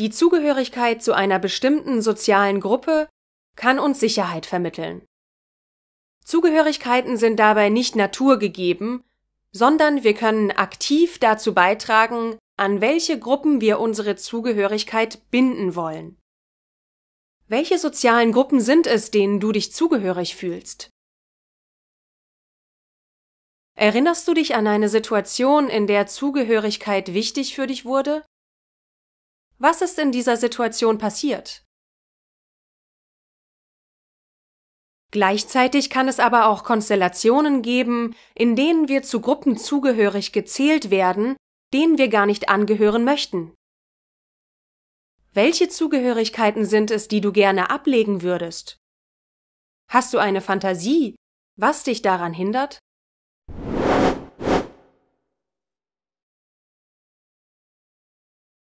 Die Zugehörigkeit zu einer bestimmten sozialen Gruppe kann uns Sicherheit vermitteln. Zugehörigkeiten sind dabei nicht naturgegeben, sondern wir können aktiv dazu beitragen, an welche Gruppen wir unsere Zugehörigkeit binden wollen. Welche sozialen Gruppen sind es, denen du dich zugehörig fühlst? Erinnerst du dich an eine Situation, in der Zugehörigkeit wichtig für dich wurde? Was ist in dieser Situation passiert? Gleichzeitig kann es aber auch Konstellationen geben, in denen wir zu Gruppen zugehörig gezählt werden, denen wir gar nicht angehören möchten. Welche Zugehörigkeiten sind es, die du gerne ablegen würdest? Hast du eine Fantasie, was dich daran hindert?